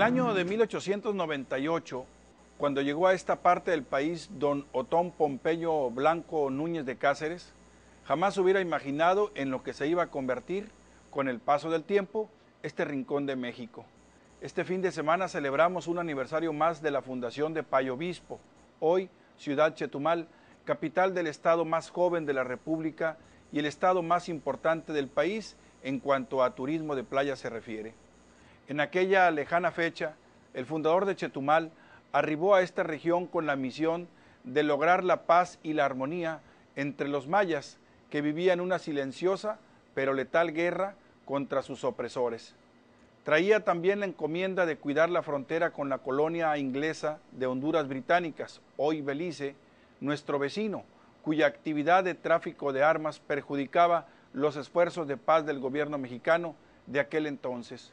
el año de 1898, cuando llegó a esta parte del país don Otón Pompeyo Blanco Núñez de Cáceres, jamás hubiera imaginado en lo que se iba a convertir, con el paso del tiempo, este rincón de México. Este fin de semana celebramos un aniversario más de la fundación de Payo Obispo, hoy ciudad Chetumal, capital del estado más joven de la República y el estado más importante del país en cuanto a turismo de playa se refiere. En aquella lejana fecha, el fundador de Chetumal arribó a esta región con la misión de lograr la paz y la armonía entre los mayas que vivían una silenciosa pero letal guerra contra sus opresores. Traía también la encomienda de cuidar la frontera con la colonia inglesa de Honduras Británicas, hoy Belice, nuestro vecino, cuya actividad de tráfico de armas perjudicaba los esfuerzos de paz del gobierno mexicano de aquel entonces.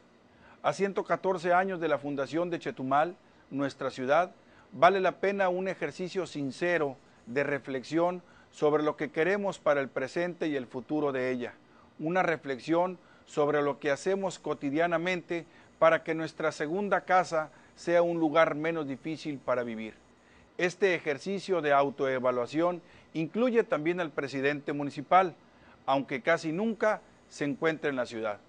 A 114 años de la fundación de Chetumal, nuestra ciudad, vale la pena un ejercicio sincero de reflexión sobre lo que queremos para el presente y el futuro de ella. Una reflexión sobre lo que hacemos cotidianamente para que nuestra segunda casa sea un lugar menos difícil para vivir. Este ejercicio de autoevaluación incluye también al presidente municipal, aunque casi nunca se encuentra en la ciudad.